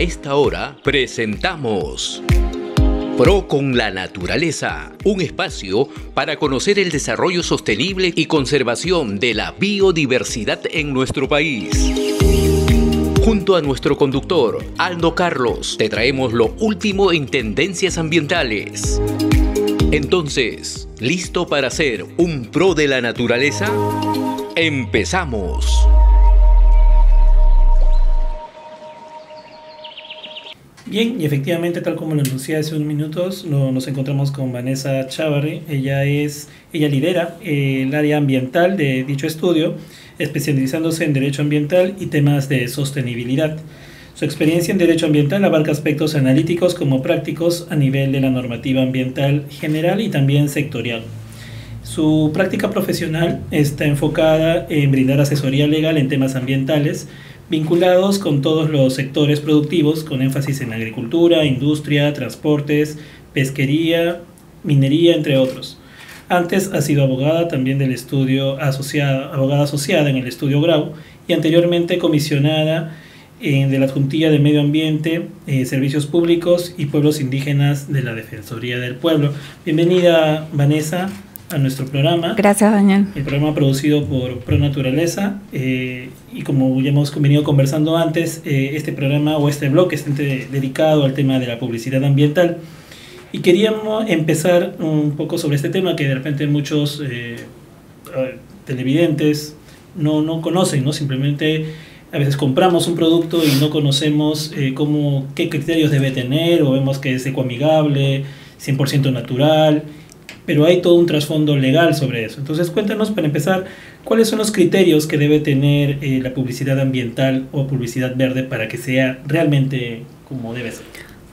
esta hora presentamos Pro con la Naturaleza, un espacio para conocer el desarrollo sostenible y conservación de la biodiversidad en nuestro país. Junto a nuestro conductor, Aldo Carlos, te traemos lo último en tendencias ambientales. Entonces, ¿listo para ser un pro de la naturaleza? Empezamos. Bien, y efectivamente, tal como lo anuncié hace unos minutos, nos encontramos con Vanessa Chávarri. Ella, es, ella lidera eh, el área ambiental de dicho estudio, especializándose en derecho ambiental y temas de sostenibilidad. Su experiencia en derecho ambiental abarca aspectos analíticos como prácticos a nivel de la normativa ambiental general y también sectorial. Su práctica profesional está enfocada en brindar asesoría legal en temas ambientales, vinculados con todos los sectores productivos, con énfasis en agricultura, industria, transportes, pesquería, minería, entre otros. Antes ha sido abogada también del estudio asociada, abogada asociada en el estudio Grau y anteriormente comisionada eh, de la Junta de Medio Ambiente, eh, Servicios Públicos y Pueblos Indígenas de la Defensoría del Pueblo. Bienvenida, Vanessa a nuestro programa. Gracias, Daniel. El programa producido por ProNaturaleza. Eh, y como ya hemos venido conversando antes, eh, este programa o este blog Es dedicado al tema de la publicidad ambiental. Y queríamos empezar un poco sobre este tema que de repente muchos eh, televidentes no, no conocen, ¿no? Simplemente a veces compramos un producto y no conocemos eh, qué criterios debe tener o vemos que es ecoamigable, 100% natural pero hay todo un trasfondo legal sobre eso. Entonces cuéntanos para empezar cuáles son los criterios que debe tener eh, la publicidad ambiental o publicidad verde para que sea realmente como debe ser.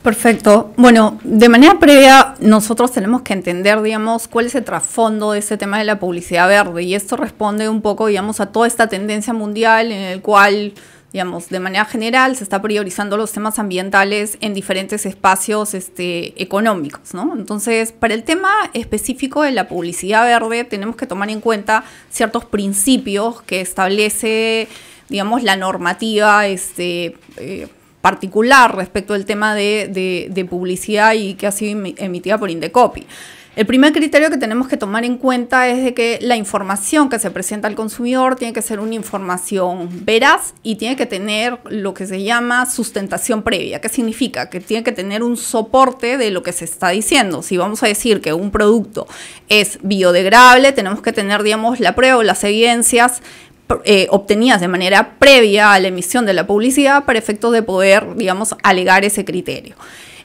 Perfecto. Bueno, de manera previa nosotros tenemos que entender, digamos, cuál es el trasfondo de este tema de la publicidad verde y esto responde un poco, digamos, a toda esta tendencia mundial en el cual digamos, de manera general se está priorizando los temas ambientales en diferentes espacios este, económicos, ¿no? Entonces, para el tema específico de la publicidad verde tenemos que tomar en cuenta ciertos principios que establece, digamos, la normativa este, eh, particular respecto al tema de, publicidad y que ha sido emitida por Indecopi. El primer criterio que tenemos que tomar en cuenta es de que la información que se presenta al consumidor tiene que ser una información veraz y tiene que tener lo que se llama sustentación previa. ¿Qué significa? Que tiene que tener un soporte de lo que se está diciendo. Si vamos a decir que un producto es biodegradable, tenemos que tener, digamos, la prueba o las evidencias eh, obtenidas de manera previa a la emisión de la publicidad para efectos de poder, digamos, alegar ese criterio.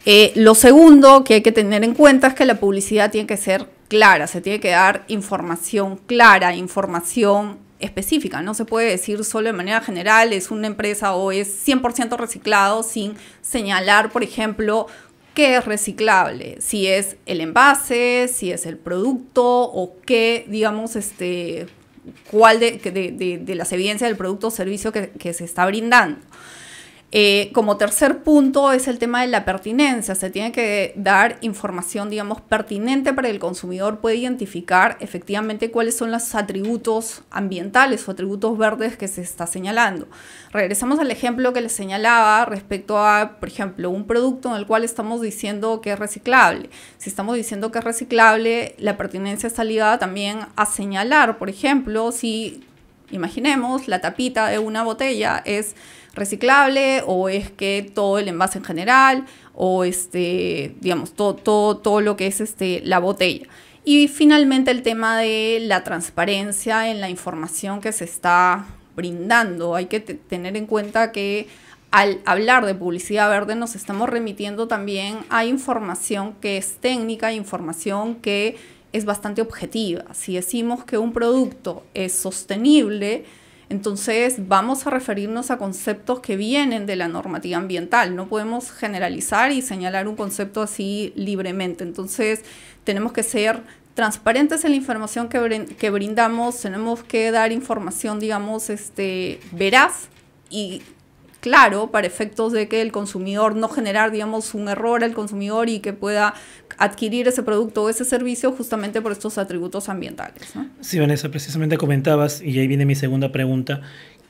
Eh, lo segundo que hay que tener en cuenta es que la publicidad tiene que ser clara, se tiene que dar información clara, información específica, no se puede decir solo de manera general, es una empresa o es 100% reciclado sin señalar, por ejemplo, qué es reciclable, si es el envase, si es el producto o qué, digamos, este, cuál de, las evidencias del producto o servicio que se está brindando. Eh, como tercer punto es el tema de la pertinencia. Se tiene que dar información, digamos, pertinente para que el consumidor pueda identificar efectivamente cuáles son los atributos ambientales o atributos verdes que se está señalando. Regresamos al ejemplo que les señalaba respecto a, por ejemplo, un producto en el cual estamos diciendo que es reciclable. Si estamos diciendo que es reciclable, la pertinencia está ligada también a señalar, por ejemplo, si imaginemos la tapita de una botella es reciclable o es que todo el envase en general o este, digamos, todo, todo, todo lo que es este, la botella. Y finalmente el tema de la transparencia en la información que se está brindando. Hay que tener en cuenta que al hablar de publicidad verde nos estamos remitiendo también a información que es técnica, información que es bastante objetiva. Si decimos que un producto es sostenible, entonces vamos a referirnos a conceptos que vienen de la normativa ambiental. No podemos generalizar y señalar un concepto así libremente. Entonces tenemos que ser transparentes en la información que, brindamos, tenemos que dar información, digamos, este, veraz y claro para efectos de que el consumidor no generar, digamos, un error al consumidor y que pueda adquirir ese producto o ese servicio justamente por estos atributos ambientales. ¿no? Sí, Vanessa, precisamente comentabas, y ahí viene mi segunda pregunta,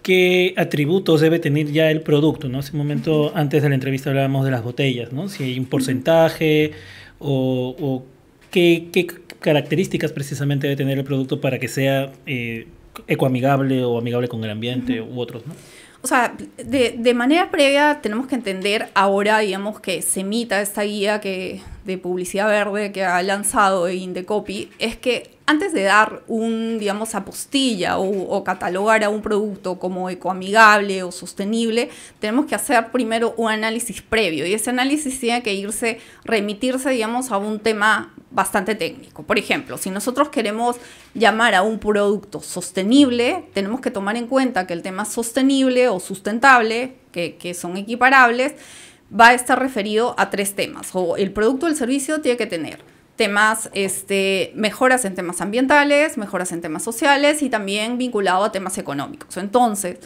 qué atributos debe tener ya el producto, ¿no? Hace un momento, antes de la entrevista hablábamos de las botellas, ¿no? Si hay un porcentaje o, qué, características precisamente debe tener el producto para que sea eh, ecoamigable o amigable con el ambiente u otros, ¿no? O sea, de, de, manera previa tenemos que entender ahora, digamos, que se emita esta guía que, de publicidad verde que ha lanzado Indecopy, es que antes de dar un, digamos, apostilla o, o catalogar a un producto como ecoamigable o sostenible, tenemos que hacer primero un análisis previo y ese análisis tiene que irse, remitirse, digamos, a un tema bastante técnico. Por ejemplo, si nosotros queremos llamar a un producto sostenible, tenemos que tomar en cuenta que el tema sostenible o sustentable, que, son equiparables, va a estar referido a tres temas. O el producto o el servicio tiene que tener temas, este, mejoras en temas ambientales, mejoras en temas sociales y también vinculado a temas económicos. Entonces,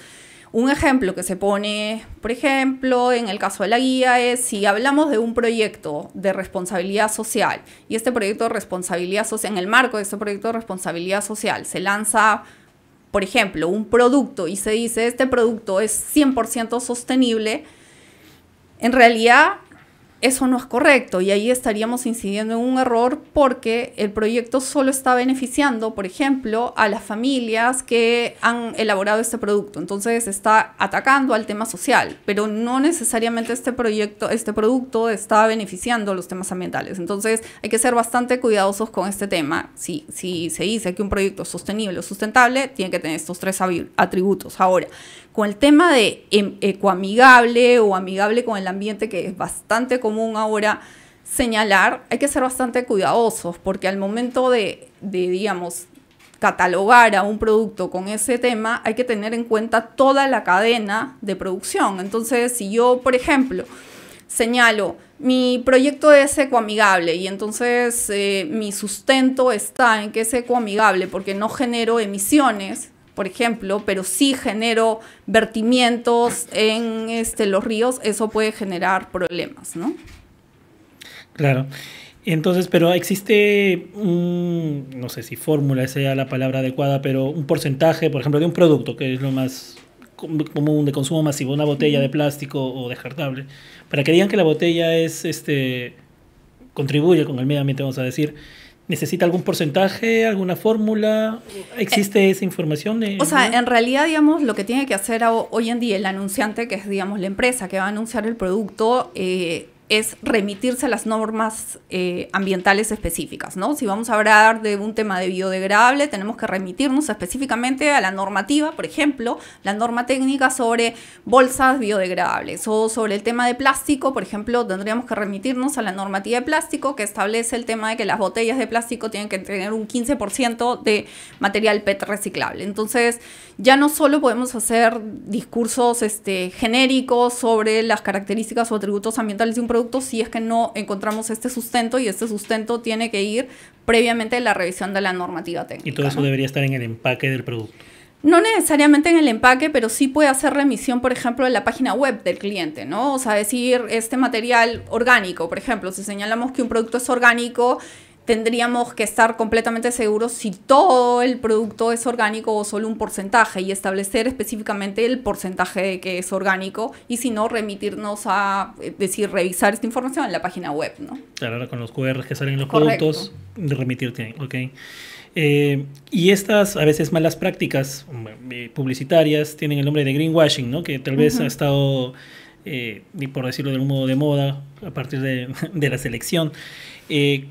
un ejemplo que se pone, por ejemplo, en el caso de la guía es si hablamos de un proyecto de responsabilidad social y este proyecto de responsabilidad social, en el marco de este proyecto de responsabilidad social, se lanza, por ejemplo, un producto y se dice este producto es 100% sostenible, en realidad eso no es correcto y ahí estaríamos incidiendo en un error porque el proyecto solo está beneficiando, por ejemplo, a las familias que han elaborado este producto. Entonces está atacando al tema social, pero no necesariamente este proyecto, este producto está beneficiando los temas ambientales. Entonces hay que ser bastante cuidadosos con este tema. Si, si se dice que un proyecto es sostenible o sustentable, tiene que tener estos tres atributos. Ahora, con el tema de em, ecoamigable o amigable con el ambiente, que es bastante común ahora señalar, hay que ser bastante cuidadosos, porque al momento de, digamos, catalogar a un producto con ese tema, hay que tener en cuenta toda la cadena de producción. Entonces, si yo, por ejemplo, señalo, mi proyecto es ecoamigable y entonces eh, mi sustento está en que es ecoamigable porque no genero emisiones, por ejemplo, pero si genero vertimientos en este, los ríos, eso puede generar problemas, ¿no? Claro. Entonces, pero existe un, no sé si fórmula sea la palabra adecuada, pero un porcentaje, por ejemplo, de un producto, que es lo más común de consumo masivo, una botella de plástico o descartable, para que digan que la botella es, este, contribuye con el medio ambiente, vamos a decir, ¿Necesita algún porcentaje, alguna fórmula? ¿Existe eh, esa información? de? o sea, en realidad, digamos, lo que tiene que hacer hoy en día el anunciante, que es, digamos, la empresa que va a anunciar el producto, eh, es remitirse a las normas eh, ambientales específicas, ¿no? Si vamos a hablar de un tema de biodegradable, tenemos que remitirnos específicamente a la normativa, por ejemplo, la norma técnica sobre bolsas biodegradables o sobre el tema de plástico, por ejemplo, tendríamos que remitirnos a la normativa de plástico que establece el tema de que las botellas de plástico tienen que tener un 15% de material PET reciclable. Entonces, ya no solo podemos hacer discursos este, genéricos sobre las características o atributos ambientales de un si es que no encontramos este sustento y este sustento tiene que ir previamente a la revisión de la normativa técnica. Y todo eso debería estar en el empaque del producto. No necesariamente en el empaque, pero sí puede hacer remisión, por ejemplo, de la página web del cliente, ¿no? O sea, decir, este material orgánico, por ejemplo, si señalamos que un producto es orgánico tendríamos que estar completamente seguros si todo el producto es orgánico o solo un porcentaje y establecer específicamente el porcentaje que es orgánico y si no remitirnos a eh, decir revisar esta información en la página web, ¿no? Claro, con los QR que salen los productos remitirte, ok. Eh, y estas a veces malas prácticas eh, publicitarias tienen el nombre de greenwashing, ¿no? Que tal vez ha estado por decirlo de un modo de moda a partir de, de la selección. Eh,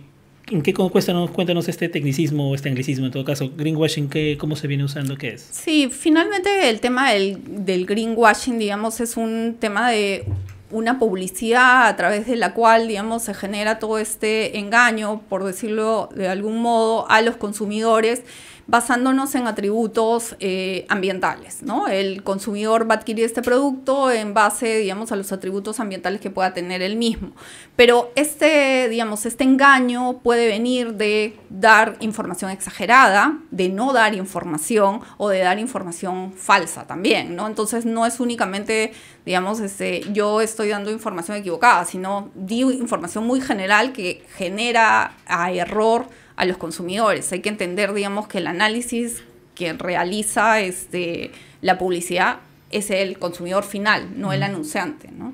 ¿En qué cuéntanos, cuéntanos este tecnicismo o este anglicismo en todo caso? ¿Greenwashing qué, cómo se viene usando? ¿Qué es? Sí, finalmente el tema del, del greenwashing, digamos, es un tema de una publicidad a través de la cual, digamos, se genera todo este engaño, por decirlo de algún modo, a los consumidores basándonos en atributos eh, ambientales. ¿no? El consumidor va a adquirir este producto en base, digamos, a los atributos ambientales que pueda tener el mismo. Pero este, digamos, este engaño puede venir de dar información exagerada, de no dar información o de dar información falsa también, ¿no? Entonces no es únicamente, digamos, este, yo estoy dando información equivocada, sino di información muy general que genera a error a los consumidores. Hay que entender, digamos, que el análisis que realiza este, la publicidad es el consumidor final, no el anunciante, ¿no?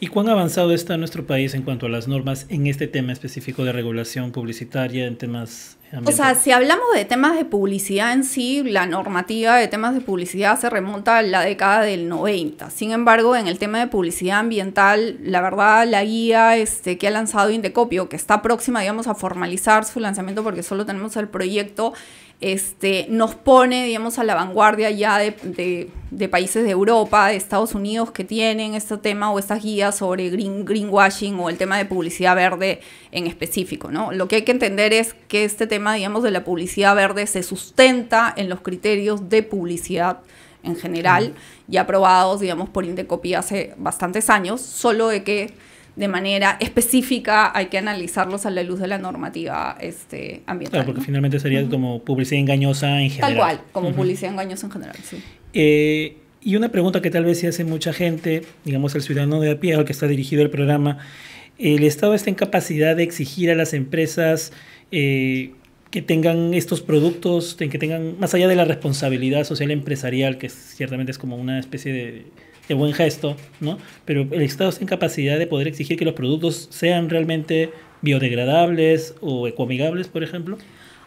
¿Y cuán avanzado está nuestro país en cuanto a las normas en este tema específico de regulación publicitaria, en temas... Ambientales? O sea, si hablamos de temas de publicidad en sí, la normativa de temas de publicidad se remonta a la década del 90. Sin embargo, en el tema de publicidad ambiental, la verdad, la guía este, que ha lanzado Indecopio, que está próxima, digamos, a formalizar su lanzamiento porque solo tenemos el proyecto, este, nos pone, digamos, a la vanguardia ya de, países de Europa, de Estados Unidos que tienen este tema o estas guías sobre green, greenwashing o el tema de publicidad verde en específico, ¿no? Lo que hay que entender es que este tema, digamos, de la publicidad verde se sustenta en los criterios de publicidad en general, ya aprobados, digamos, por Indecopy hace bastantes años, solo de que de manera específica, hay que analizarlos a la luz de la normativa este, ambiental. Claro, porque finalmente sería como publicidad engañosa en general. Tal cual, como publicidad engañosa en general, sí. Eh, y una pregunta que tal vez se hace mucha gente, digamos el ciudadano de a pie al que está dirigido el programa, ¿el Estado está en capacidad de exigir a las empresas eh, que tengan estos productos, que tengan, más allá de la responsabilidad social empresarial, que ciertamente es como una especie de de buen gesto, ¿no? Pero el Estado está en capacidad de poder exigir que los productos sean realmente biodegradables o ecoamigables, por ejemplo.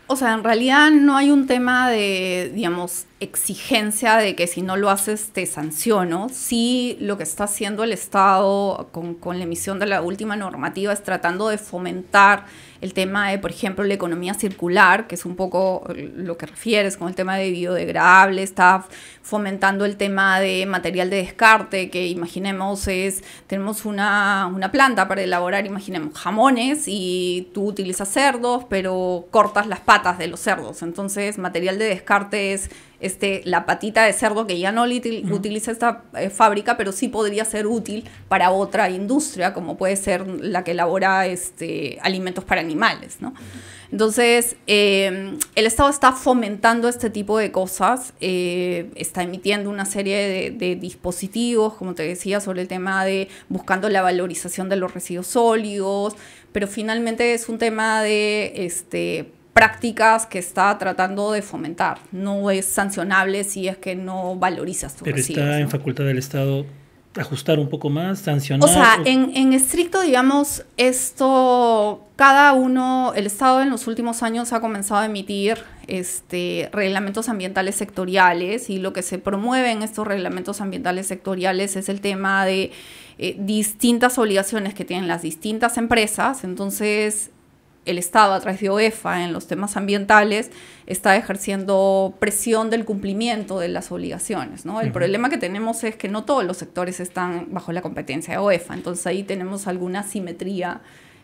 O sea, en realidad no hay un tema de, digamos, exigencia de que si no lo haces te sanciono. Sí, lo que está haciendo el Estado con, con la emisión de la última normativa es tratando de fomentar el tema de, por ejemplo, la economía circular, que es un poco lo que refieres con el tema de biodegradable, está fomentando el tema de material de descarte, que imaginemos es, tenemos una, una planta para elaborar, imaginemos, jamones y tú utilizas cerdos, pero cortas las patas de los cerdos. Entonces, material de descarte es este, la patita de cerdo que ya no utiliza esta eh, fábrica, pero sí podría ser útil para otra industria, como puede ser la que elabora este, alimentos para animales. Entonces, eh, el Estado está fomentando este tipo de cosas, eh, está emitiendo una serie de, dispositivos, como te decía, sobre el tema de buscando la valorización de los residuos sólidos, pero finalmente es un tema de este, prácticas que está tratando de fomentar. No es sancionable si es que no valorizas tu Pero está en facultad del Estado ajustar un poco más, sancionar. O sea, En, estricto, digamos, esto, cada uno, el Estado en los últimos años ha comenzado a emitir este, reglamentos ambientales sectoriales y lo que se promueve en estos reglamentos ambientales sectoriales es el tema de eh, distintas obligaciones que tienen las distintas empresas. Entonces, el Estado a través de OEFA en los temas ambientales está ejerciendo presión del cumplimiento de las obligaciones. ¿no? El problema que tenemos es que no todos los sectores están bajo la competencia de OEFA, entonces ahí tenemos alguna simetría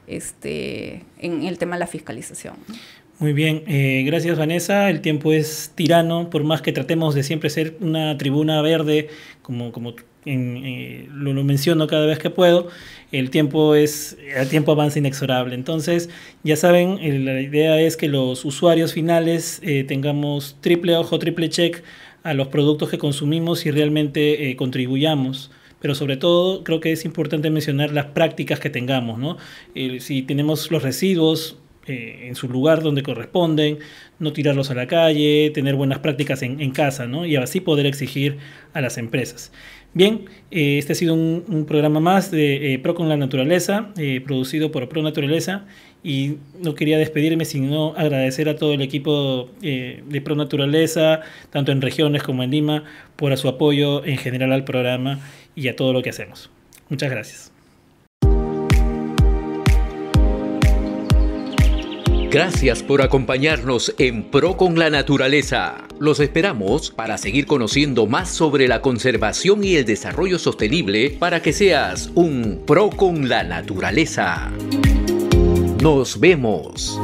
este, en el tema de la fiscalización. Muy bien, eh, gracias Vanessa. El tiempo es tirano, por más que tratemos de siempre ser una tribuna verde, como, como en, eh, lo, menciono cada vez que puedo, el tiempo, es, el tiempo avanza inexorable. Entonces, ya saben, la idea es que los usuarios finales eh, tengamos triple ojo, triple check a los productos que consumimos y realmente eh, contribuyamos pero sobre todo creo que es importante mencionar las prácticas que tengamos, ¿no? si tenemos los residuos, eh, en su lugar donde corresponden, no tirarlos a la calle, tener buenas prácticas en, casa, ¿no? Y así poder exigir a las empresas. Bien, eh, este ha sido un, programa más de eh, Pro con la Naturaleza, producido por Pro Naturaleza. Y no quería despedirme sino agradecer a todo el equipo de Pro Naturaleza, tanto en regiones como en Lima, por su apoyo en general al programa y a todo lo que hacemos. Muchas gracias. Gracias por acompañarnos en Pro con la Naturaleza. Los esperamos para seguir conociendo más sobre la conservación y el desarrollo sostenible para que seas un Pro con la Naturaleza. Nos vemos.